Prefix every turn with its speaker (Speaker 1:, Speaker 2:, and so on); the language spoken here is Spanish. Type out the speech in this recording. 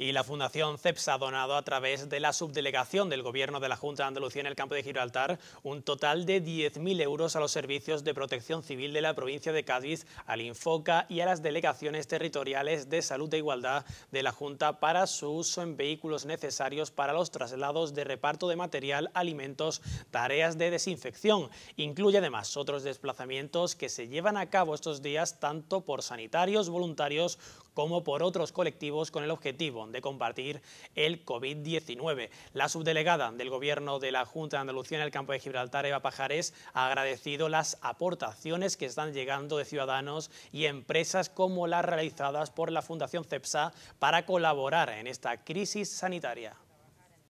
Speaker 1: y la Fundación Cepsa ha donado a través de la subdelegación del Gobierno de la Junta de Andalucía en el campo de Gibraltar un total de 10.000 euros a los servicios de protección civil de la provincia de Cádiz, al Infoca y a las delegaciones territoriales de salud e igualdad de la Junta para su uso en vehículos necesarios para los traslados de reparto de material, alimentos, tareas de desinfección. Incluye además otros desplazamientos que se llevan a cabo estos días tanto por sanitarios, voluntarios como por otros colectivos con el objetivo de compartir el COVID-19. La subdelegada del Gobierno de la Junta de Andalucía en el campo de Gibraltar, Eva Pajares, ha agradecido las aportaciones que están llegando de ciudadanos y empresas como las realizadas por la Fundación CEPSA para colaborar en esta crisis sanitaria.